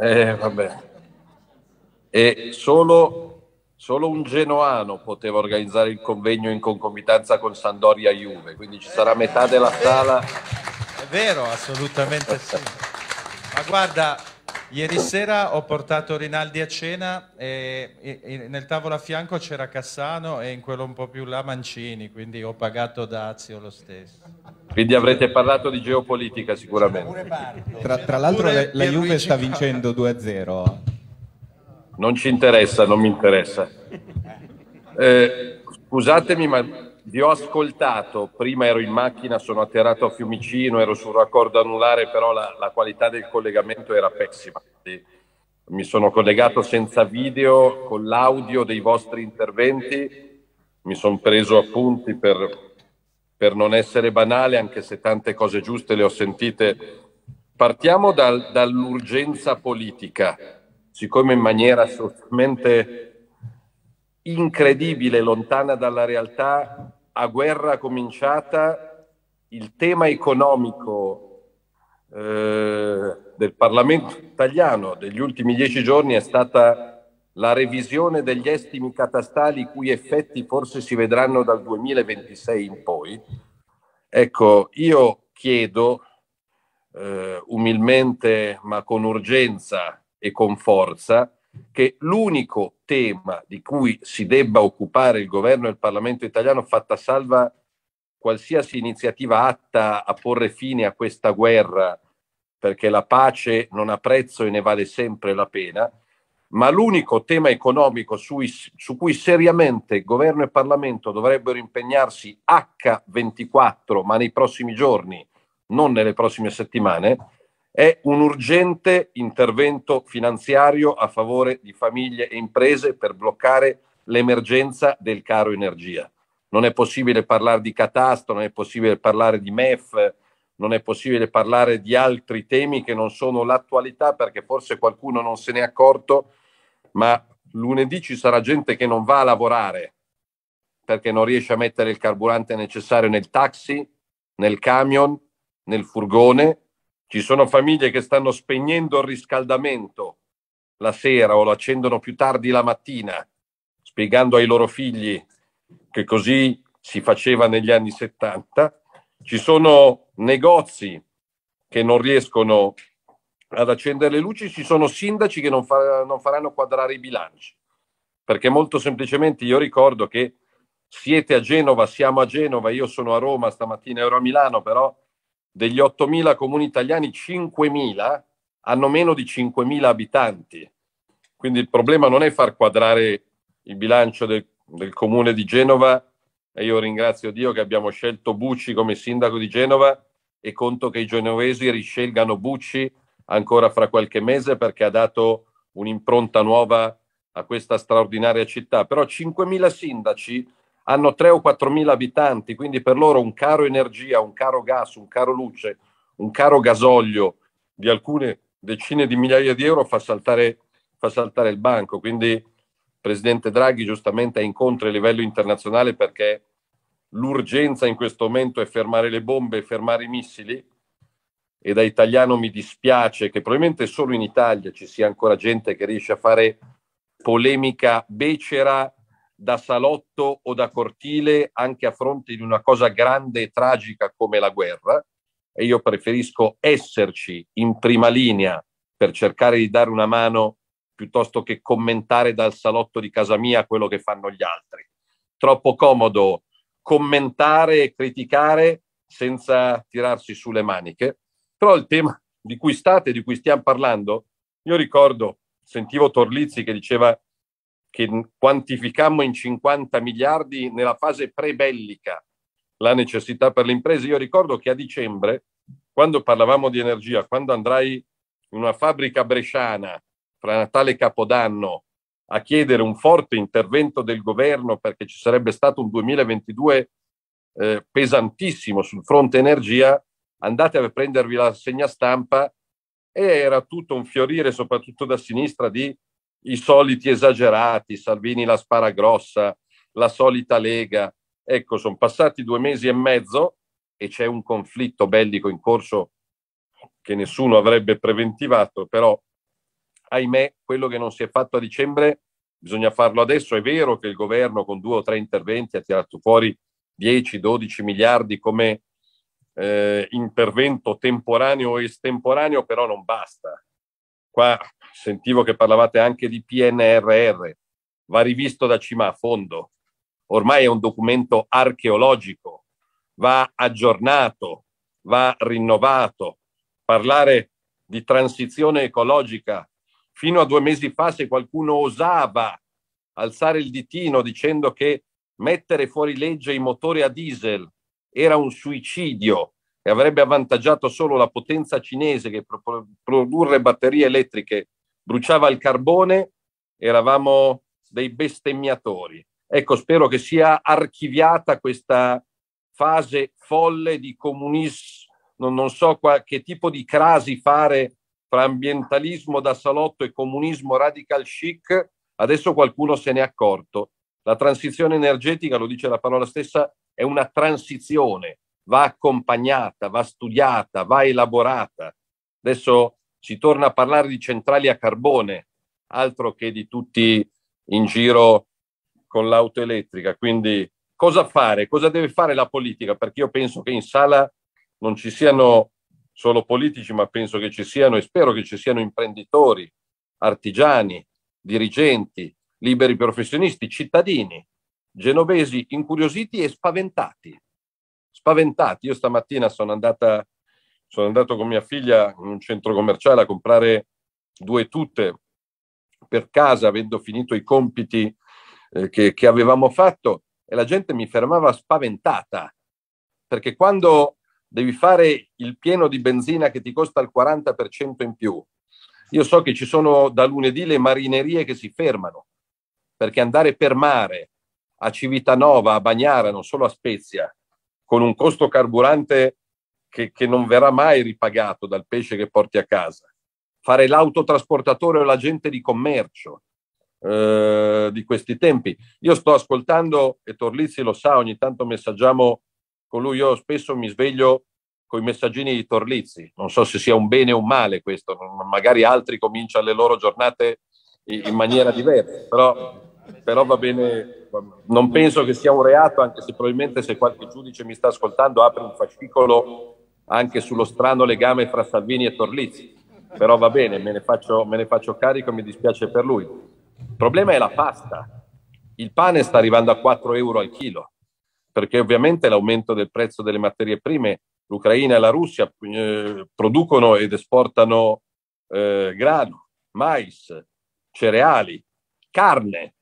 Eh, vabbè. E solo, solo, un genoano poteva organizzare il convegno in concomitanza con Sandoria Juve, quindi ci sarà metà della sala. È vero, assolutamente sì. Ma guarda, ieri sera ho portato Rinaldi a cena e nel tavolo a fianco c'era Cassano e in quello un po' più là Mancini, quindi ho pagato Dazio lo stesso. Quindi avrete parlato di geopolitica sicuramente. Tra, tra l'altro la, la Juve sta vincendo 2-0. Non ci interessa, non mi interessa. Eh. eh, scusatemi, ma vi ho ascoltato. Prima ero in macchina, sono atterrato a Fiumicino, ero sul raccordo anulare, però la, la qualità del collegamento era pessima. Mi sono collegato senza video, con l'audio dei vostri interventi. Mi sono preso appunti per per non essere banale, anche se tante cose giuste le ho sentite. Partiamo dal, dall'urgenza politica, siccome in maniera assolutamente incredibile, lontana dalla realtà, a guerra cominciata, il tema economico eh, del Parlamento italiano degli ultimi dieci giorni è stata la revisione degli estimi catastali i cui effetti forse si vedranno dal 2026 in poi. Ecco, io chiedo eh, umilmente ma con urgenza e con forza che l'unico tema di cui si debba occupare il governo e il Parlamento italiano, fatta salva qualsiasi iniziativa atta a porre fine a questa guerra, perché la pace non ha prezzo e ne vale sempre la pena, ma l'unico tema economico sui, su cui seriamente governo e Parlamento dovrebbero impegnarsi H24, ma nei prossimi giorni, non nelle prossime settimane, è un urgente intervento finanziario a favore di famiglie e imprese per bloccare l'emergenza del caro energia. Non è possibile parlare di catastro, non è possibile parlare di MEF, non è possibile parlare di altri temi che non sono l'attualità perché forse qualcuno non se n'è accorto, ma lunedì ci sarà gente che non va a lavorare perché non riesce a mettere il carburante necessario nel taxi, nel camion, nel furgone. Ci sono famiglie che stanno spegnendo il riscaldamento la sera o lo accendono più tardi la mattina, spiegando ai loro figli che così si faceva negli anni 70. Ci sono negozi che non riescono ad accendere le luci ci sono sindaci che non, fa, non faranno quadrare i bilanci, perché molto semplicemente io ricordo che siete a Genova, siamo a Genova, io sono a Roma, stamattina ero a Milano, però degli 8.000 comuni italiani, 5.000 hanno meno di 5.000 abitanti. Quindi il problema non è far quadrare il bilancio del, del comune di Genova e io ringrazio Dio che abbiamo scelto Bucci come sindaco di Genova e conto che i genovesi riscelgano Bucci ancora fra qualche mese perché ha dato un'impronta nuova a questa straordinaria città. Però 5.000 sindaci hanno 3 o 4.000 abitanti, quindi per loro un caro energia, un caro gas, un caro luce, un caro gasolio di alcune decine di migliaia di euro fa saltare, fa saltare il banco. Quindi il Presidente Draghi giustamente ha incontri a livello internazionale perché l'urgenza in questo momento è fermare le bombe, fermare i missili e da italiano mi dispiace che probabilmente solo in Italia ci sia ancora gente che riesce a fare polemica becera da salotto o da cortile anche a fronte di una cosa grande e tragica come la guerra e io preferisco esserci in prima linea per cercare di dare una mano piuttosto che commentare dal salotto di casa mia quello che fanno gli altri. Troppo comodo commentare e criticare senza tirarsi su le maniche però il tema di cui state, di cui stiamo parlando, io ricordo, sentivo Torlizzi che diceva che quantificammo in 50 miliardi nella fase pre-bellica la necessità per le imprese. Io ricordo che a dicembre, quando parlavamo di energia, quando andrai in una fabbrica bresciana fra Natale e Capodanno a chiedere un forte intervento del governo perché ci sarebbe stato un 2022 eh, pesantissimo sul fronte energia, andate a prendervi la segna stampa e era tutto un fiorire, soprattutto da sinistra, di i soliti esagerati, Salvini la spara grossa, la solita Lega. Ecco, sono passati due mesi e mezzo e c'è un conflitto bellico in corso che nessuno avrebbe preventivato, però ahimè quello che non si è fatto a dicembre bisogna farlo adesso. È vero che il governo con due o tre interventi ha tirato fuori 10-12 miliardi come eh, intervento temporaneo o estemporaneo, però non basta. Qua sentivo che parlavate anche di PNRR, va rivisto da cima a fondo, ormai è un documento archeologico, va aggiornato, va rinnovato. Parlare di transizione ecologica, fino a due mesi fa se qualcuno osava alzare il ditino dicendo che mettere fuori legge i motori a diesel era un suicidio e avrebbe avvantaggiato solo la potenza cinese che pro- produrre batterie elettriche bruciava il carbone, eravamo dei bestemmiatori. Ecco, spero che sia archiviata questa fase folle di comunismo, non, non so qua, che tipo di crasi fare fra ambientalismo da salotto e comunismo radical chic, adesso qualcuno se n'è accorto. La transizione energetica, lo dice la parola stessa, è una transizione, va accompagnata, va studiata, va elaborata. Adesso si torna a parlare di centrali a carbone, altro che di tutti in giro con l'auto elettrica. Quindi cosa fare? Cosa deve fare la politica? Perché io penso che in sala non ci siano solo politici, ma penso che ci siano e spero che ci siano imprenditori, artigiani, dirigenti, liberi professionisti, cittadini Genovesi incuriositi e spaventati. Spaventati. Io stamattina sono, andata, sono andato con mia figlia in un centro commerciale a comprare due tute per casa, avendo finito i compiti eh, che, che avevamo fatto, e la gente mi fermava spaventata, perché quando devi fare il pieno di benzina che ti costa il 40% in più, io so che ci sono da lunedì le marinerie che si fermano, perché andare per mare a Civitanova, a Bagnara, non solo a Spezia, con un costo carburante che, che non verrà mai ripagato dal pesce che porti a casa. Fare l'autotrasportatore o l'agente di commercio, eh, di questi tempi. Io sto ascoltando, e Torlizzi lo sa, ogni tanto messaggiamo con lui, io spesso mi sveglio con i messaggini di Torlizzi, non so se sia un bene o un male questo, magari altri cominciano le loro giornate in maniera diversa, però però va bene, non penso che sia un reato, anche se probabilmente se qualche giudice mi sta ascoltando apre un fascicolo anche sullo strano legame fra Salvini e Torlizzi, però va bene, me ne faccio, me ne faccio carico, mi dispiace per lui. Il problema è la pasta, il pane sta arrivando a 4 euro al chilo, perché ovviamente l'aumento del prezzo delle materie prime, l'Ucraina e la Russia eh, producono ed esportano eh, grano, mais, cereali, carne,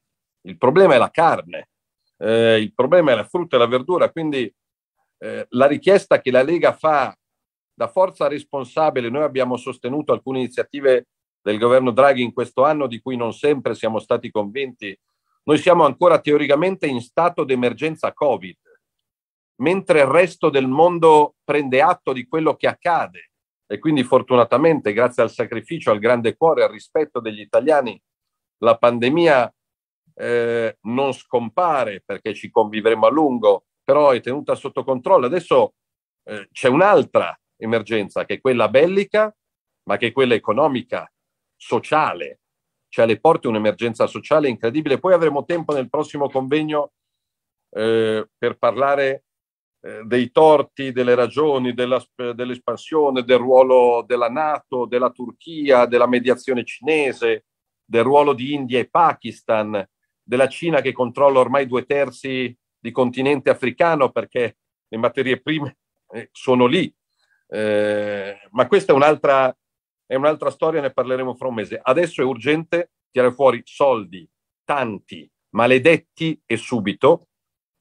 il problema è la carne, eh, il problema è la frutta e la verdura, quindi eh, la richiesta che la Lega fa da forza responsabile, noi abbiamo sostenuto alcune iniziative del governo Draghi in questo anno di cui non sempre siamo stati convinti. Noi siamo ancora teoricamente in stato d'emergenza Covid, mentre il resto del mondo prende atto di quello che accade e quindi fortunatamente grazie al sacrificio, al grande cuore, al rispetto degli italiani, la pandemia eh, non scompare perché ci convivremo a lungo, però è tenuta sotto controllo. Adesso eh, c'è un'altra emergenza che è quella bellica, ma che è quella economica, sociale. C'è cioè, alle porte un'emergenza sociale incredibile. Poi avremo tempo nel prossimo convegno eh, per parlare eh, dei torti, delle ragioni, della, dell'espansione, del ruolo della Nato, della Turchia, della mediazione cinese, del ruolo di India e Pakistan, della Cina che controlla ormai due terzi di continente africano perché le materie prime eh, sono lì. Eh, ma questa è un'altra, è un'altra storia, ne parleremo fra un mese. Adesso è urgente tirare fuori soldi, tanti, maledetti e subito,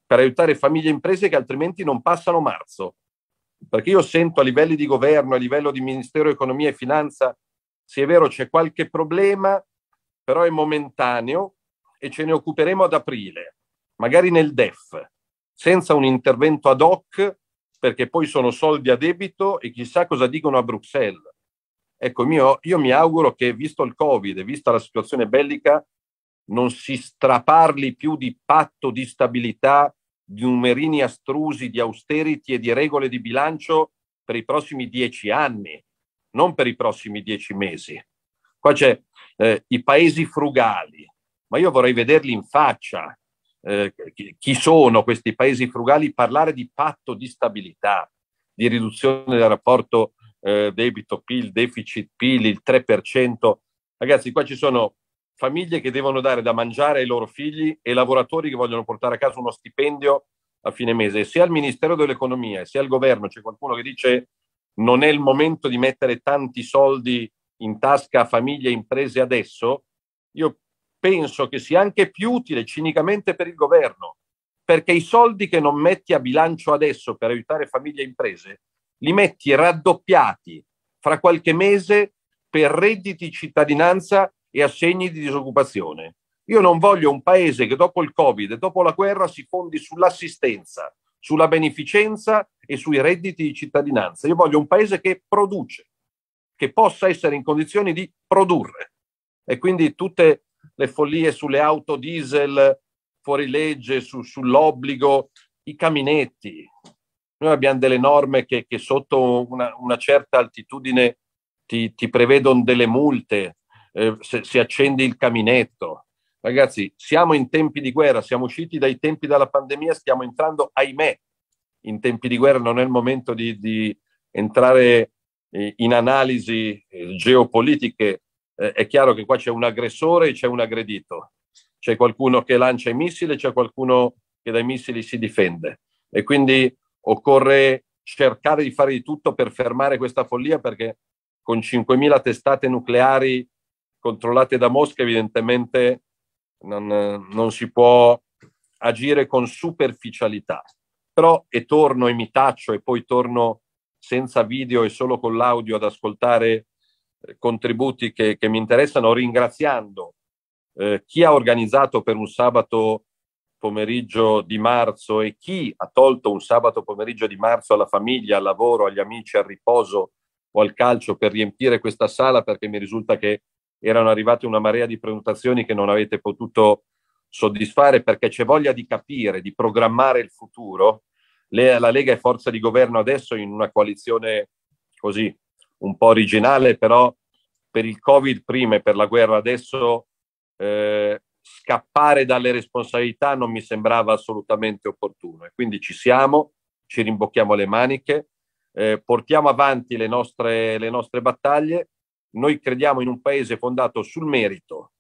per aiutare famiglie e imprese che altrimenti non passano marzo. Perché io sento a livelli di governo, a livello di Ministero Economia e Finanza, se è vero c'è qualche problema, però è momentaneo, e ce ne occuperemo ad aprile, magari nel DEF, senza un intervento ad hoc, perché poi sono soldi a debito e chissà cosa dicono a Bruxelles. Ecco, mio, io mi auguro che, visto il Covid e vista la situazione bellica, non si straparli più di patto di stabilità, di numerini astrusi, di austerity e di regole di bilancio per i prossimi dieci anni, non per i prossimi dieci mesi. Qua c'è eh, i paesi frugali, ma io vorrei vederli in faccia eh, chi sono questi paesi frugali, parlare di patto di stabilità, di riduzione del rapporto eh, debito-PIL, deficit-PIL, il 3%. Ragazzi, qua ci sono famiglie che devono dare da mangiare ai loro figli e lavoratori che vogliono portare a casa uno stipendio a fine mese. E se al Ministero dell'Economia e se al governo c'è qualcuno che dice non è il momento di mettere tanti soldi in tasca a famiglie e imprese adesso, io penso che sia anche più utile cinicamente per il governo, perché i soldi che non metti a bilancio adesso per aiutare famiglie e imprese, li metti raddoppiati fra qualche mese per redditi cittadinanza e assegni di disoccupazione. Io non voglio un paese che dopo il Covid e dopo la guerra si fondi sull'assistenza, sulla beneficenza e sui redditi di cittadinanza. Io voglio un paese che produce, che possa essere in condizioni di produrre. E quindi tutte le follie sulle auto diesel fuori legge, su, sull'obbligo, i caminetti. Noi abbiamo delle norme che, che sotto una, una, certa altitudine ti, ti prevedono delle multe eh, se, se accendi il caminetto. Ragazzi, siamo in tempi di guerra, siamo usciti dai tempi della pandemia, stiamo entrando, ahimè, in tempi di guerra, non è il momento di, di entrare eh, in analisi eh, geopolitiche, eh, è chiaro che qua c'è un aggressore e c'è un aggredito. C'è qualcuno che lancia i missili, c'è qualcuno che dai missili si difende. E quindi occorre cercare di fare di tutto per fermare questa follia perché con 5.000 testate nucleari controllate da Mosca evidentemente non, non si può agire con superficialità. Però e torno e mi taccio e poi torno senza video e solo con l'audio ad ascoltare contributi che, che mi interessano, ringraziando eh, chi ha organizzato per un sabato pomeriggio di marzo e chi ha tolto un sabato pomeriggio di marzo alla famiglia, al lavoro, agli amici, al riposo o al calcio per riempire questa sala perché mi risulta che erano arrivate una marea di prenotazioni che non avete potuto soddisfare perché c'è voglia di capire, di programmare il futuro. Le, la Lega è forza di governo adesso in una coalizione così un po' originale, però per il Covid prima e per la guerra adesso eh, scappare dalle responsabilità non mi sembrava assolutamente opportuno. E quindi ci siamo, ci rimbocchiamo le maniche, eh, portiamo avanti le nostre, le nostre battaglie. Noi crediamo in un paese fondato sul merito,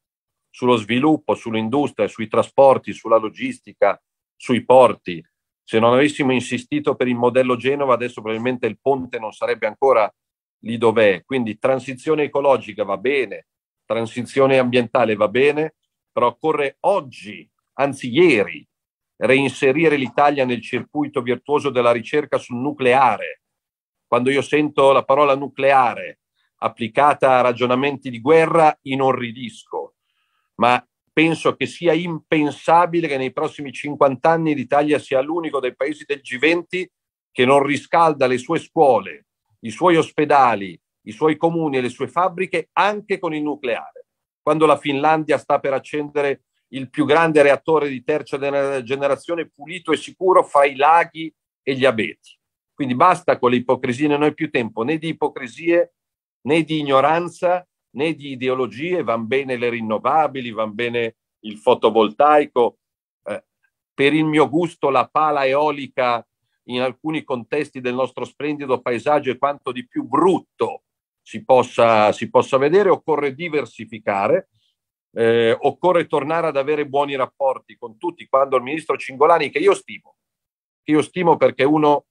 sullo sviluppo, sull'industria, sui trasporti, sulla logistica, sui porti. Se non avessimo insistito per il modello Genova, adesso probabilmente il ponte non sarebbe ancora lì dov'è. Quindi transizione ecologica va bene, transizione ambientale va bene, però occorre oggi, anzi ieri, reinserire l'Italia nel circuito virtuoso della ricerca sul nucleare. Quando io sento la parola nucleare applicata a ragionamenti di guerra, inorridisco, ma penso che sia impensabile che nei prossimi 50 anni l'Italia sia l'unico dei paesi del G20 che non riscalda le sue scuole, i suoi ospedali, i suoi comuni e le sue fabbriche anche con il nucleare. Quando la Finlandia sta per accendere il più grande reattore di terza generazione pulito e sicuro fra i laghi e gli abeti. Quindi basta con le ipocrisie, non è più tempo né di ipocrisie né di ignoranza né di ideologie, van bene le rinnovabili, van bene il fotovoltaico, eh, per il mio gusto la pala eolica in alcuni contesti del nostro splendido paesaggio e quanto di più brutto si possa, si possa vedere, occorre diversificare, eh, occorre tornare ad avere buoni rapporti con tutti. Quando il ministro Cingolani, che io stimo, che io stimo perché è uno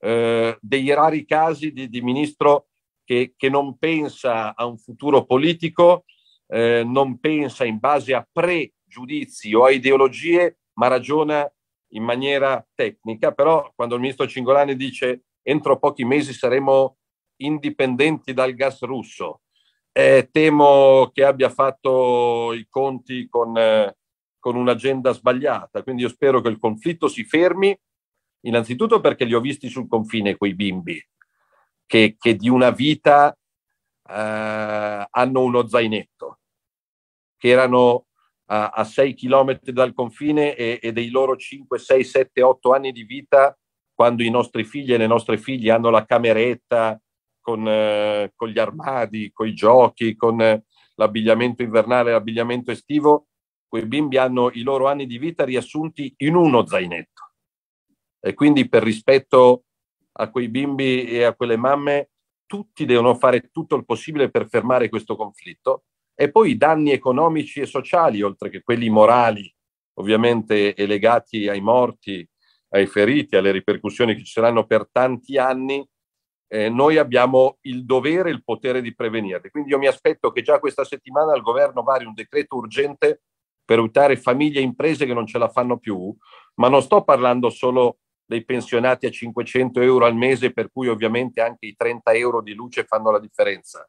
eh, dei rari casi di, di ministro che, che, non pensa a un futuro politico, eh, non pensa in base a pregiudizi o a ideologie, ma ragiona in maniera tecnica, però quando il ministro Cingolani dice entro pochi mesi saremo indipendenti dal gas russo, eh, temo che abbia fatto i conti con, eh, con un'agenda sbagliata, quindi io spero che il conflitto si fermi, innanzitutto perché li ho visti sul confine quei bimbi, che, che di una vita eh, hanno uno zainetto, che erano a, a 6 km dal confine e, e dei loro 5, 6, 7, 8 anni di vita, quando i nostri figli e le nostre figlie hanno la cameretta con, eh, con gli armadi, con i giochi, con eh, l'abbigliamento invernale, l'abbigliamento estivo, quei bimbi hanno i loro anni di vita riassunti in uno zainetto. E quindi per rispetto a quei bimbi e a quelle mamme, tutti devono fare tutto il possibile per fermare questo conflitto e poi i danni economici e sociali, oltre che quelli morali, ovviamente e legati ai morti, ai feriti, alle ripercussioni che ci saranno per tanti anni, eh, noi abbiamo il dovere e il potere di prevenirli. Quindi io mi aspetto che già questa settimana il governo vari un decreto urgente per aiutare famiglie e imprese che non ce la fanno più, ma non sto parlando solo dei pensionati a 500 euro al mese, per cui ovviamente anche i 30 euro di luce fanno la differenza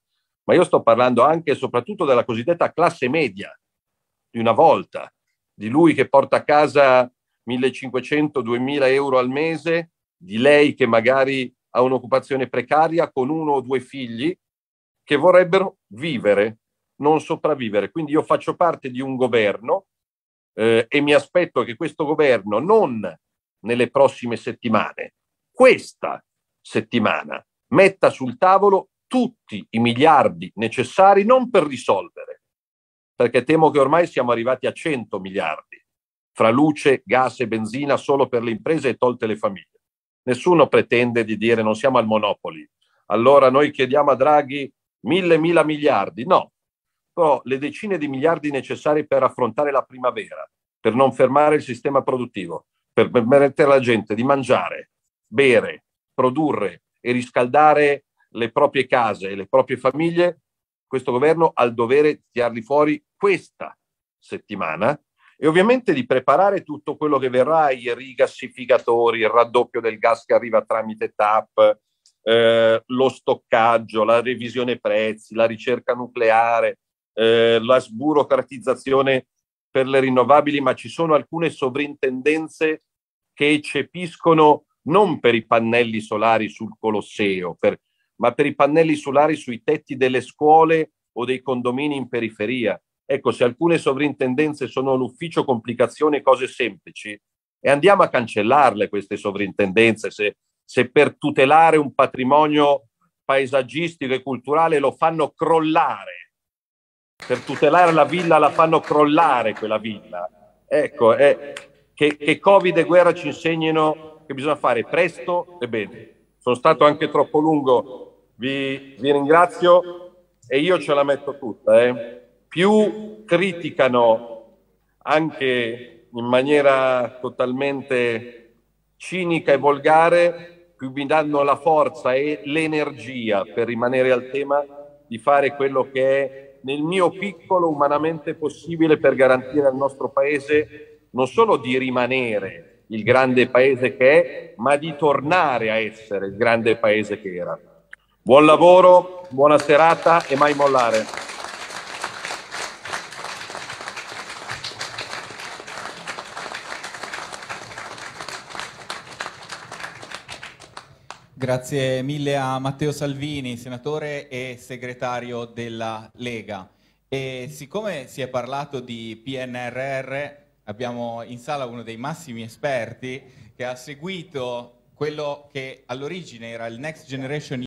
ma io sto parlando anche e soprattutto della cosiddetta classe media di una volta, di lui che porta a casa 1500-2000 euro al mese, di lei che magari ha un'occupazione precaria con uno o due figli che vorrebbero vivere, non sopravvivere. Quindi io faccio parte di un governo eh, e mi aspetto che questo governo non nelle prossime settimane, questa settimana, metta sul tavolo tutti i miliardi necessari non per risolvere, perché temo che ormai siamo arrivati a 100 miliardi, fra luce, gas e benzina solo per le imprese e tolte le famiglie. Nessuno pretende di dire non siamo al monopoli, allora noi chiediamo a Draghi mille, mila miliardi. No, però le decine di miliardi necessari per affrontare la primavera, per non fermare il sistema produttivo, per permettere alla gente di mangiare, bere, produrre e riscaldare le proprie case e le proprie famiglie, questo governo ha il dovere di tirarli fuori questa settimana e ovviamente di preparare tutto quello che verrà, i rigassificatori, il raddoppio del gas che arriva tramite TAP, eh, lo stoccaggio, la revisione prezzi, la ricerca nucleare, eh, la sburocratizzazione per le rinnovabili, ma ci sono alcune sovrintendenze che eccepiscono non per i pannelli solari sul Colosseo, per ma per i pannelli solari sui tetti delle scuole o dei condomini in periferia. Ecco, se alcune sovrintendenze sono l'ufficio complicazioni e cose semplici, e andiamo a cancellarle queste sovrintendenze, se, se per tutelare un patrimonio paesaggistico e culturale lo fanno crollare, per tutelare la villa la fanno crollare quella villa. Ecco, eh, che, che Covid e guerra ci insegnino che bisogna fare presto e bene. Sono stato anche troppo lungo vi, vi ringrazio e io ce la metto tutta. Eh. Più criticano anche in maniera totalmente cinica e volgare, più mi danno la forza e l'energia per rimanere al tema di fare quello che è nel mio piccolo umanamente possibile per garantire al nostro paese non solo di rimanere il grande paese che è, ma di tornare a essere il grande paese che era. Buon lavoro, buona serata e mai mollare. Grazie mille a Matteo Salvini, senatore e segretario della Lega. E siccome si è parlato di PNRR, abbiamo in sala uno dei massimi esperti che ha seguito quello che all'origine era il Next Generation